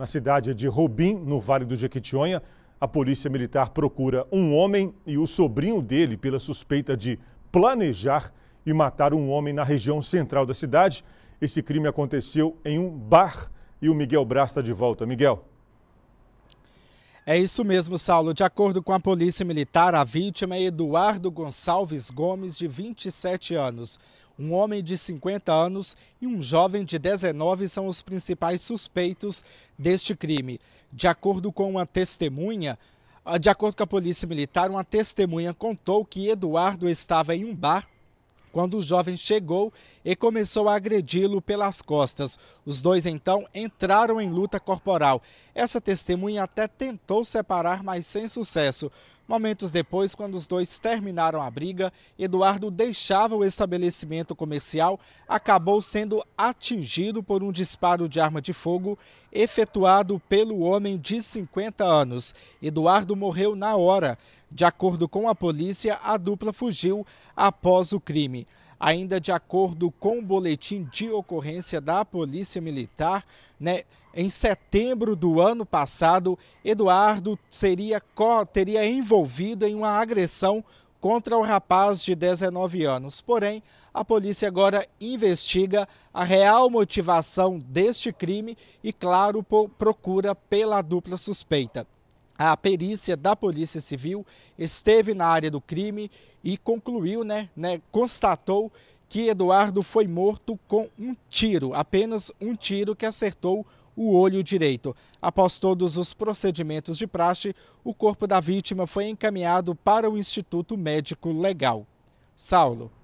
Na cidade de Robim, no Vale do Jequitinhonha, a polícia militar procura um homem e o sobrinho dele pela suspeita de planejar e matar um homem na região central da cidade. Esse crime aconteceu em um bar e o Miguel Braz está de volta. Miguel. É isso mesmo, Saulo. De acordo com a Polícia Militar, a vítima é Eduardo Gonçalves Gomes, de 27 anos. Um homem de 50 anos e um jovem de 19 são os principais suspeitos deste crime. De acordo com uma testemunha, ah, de acordo com a Polícia Militar, uma testemunha contou que Eduardo estava em um bar quando o jovem chegou e começou a agredi-lo pelas costas. Os dois então entraram em luta corporal. Essa testemunha até tentou separar, mas sem sucesso. Momentos depois, quando os dois terminaram a briga, Eduardo deixava o estabelecimento comercial, acabou sendo atingido por um disparo de arma de fogo efetuado pelo homem de 50 anos. Eduardo morreu na hora. De acordo com a polícia, a dupla fugiu após o crime. Ainda de acordo com o boletim de ocorrência da Polícia Militar, né, em setembro do ano passado, Eduardo seria, teria envolvido em uma agressão contra o rapaz de 19 anos. Porém, a polícia agora investiga a real motivação deste crime e, claro, procura pela dupla suspeita. A perícia da Polícia Civil esteve na área do crime e concluiu, né, né constatou que Eduardo foi morto com um tiro, apenas um tiro que acertou o olho direito. Após todos os procedimentos de praxe, o corpo da vítima foi encaminhado para o Instituto Médico Legal. Saulo.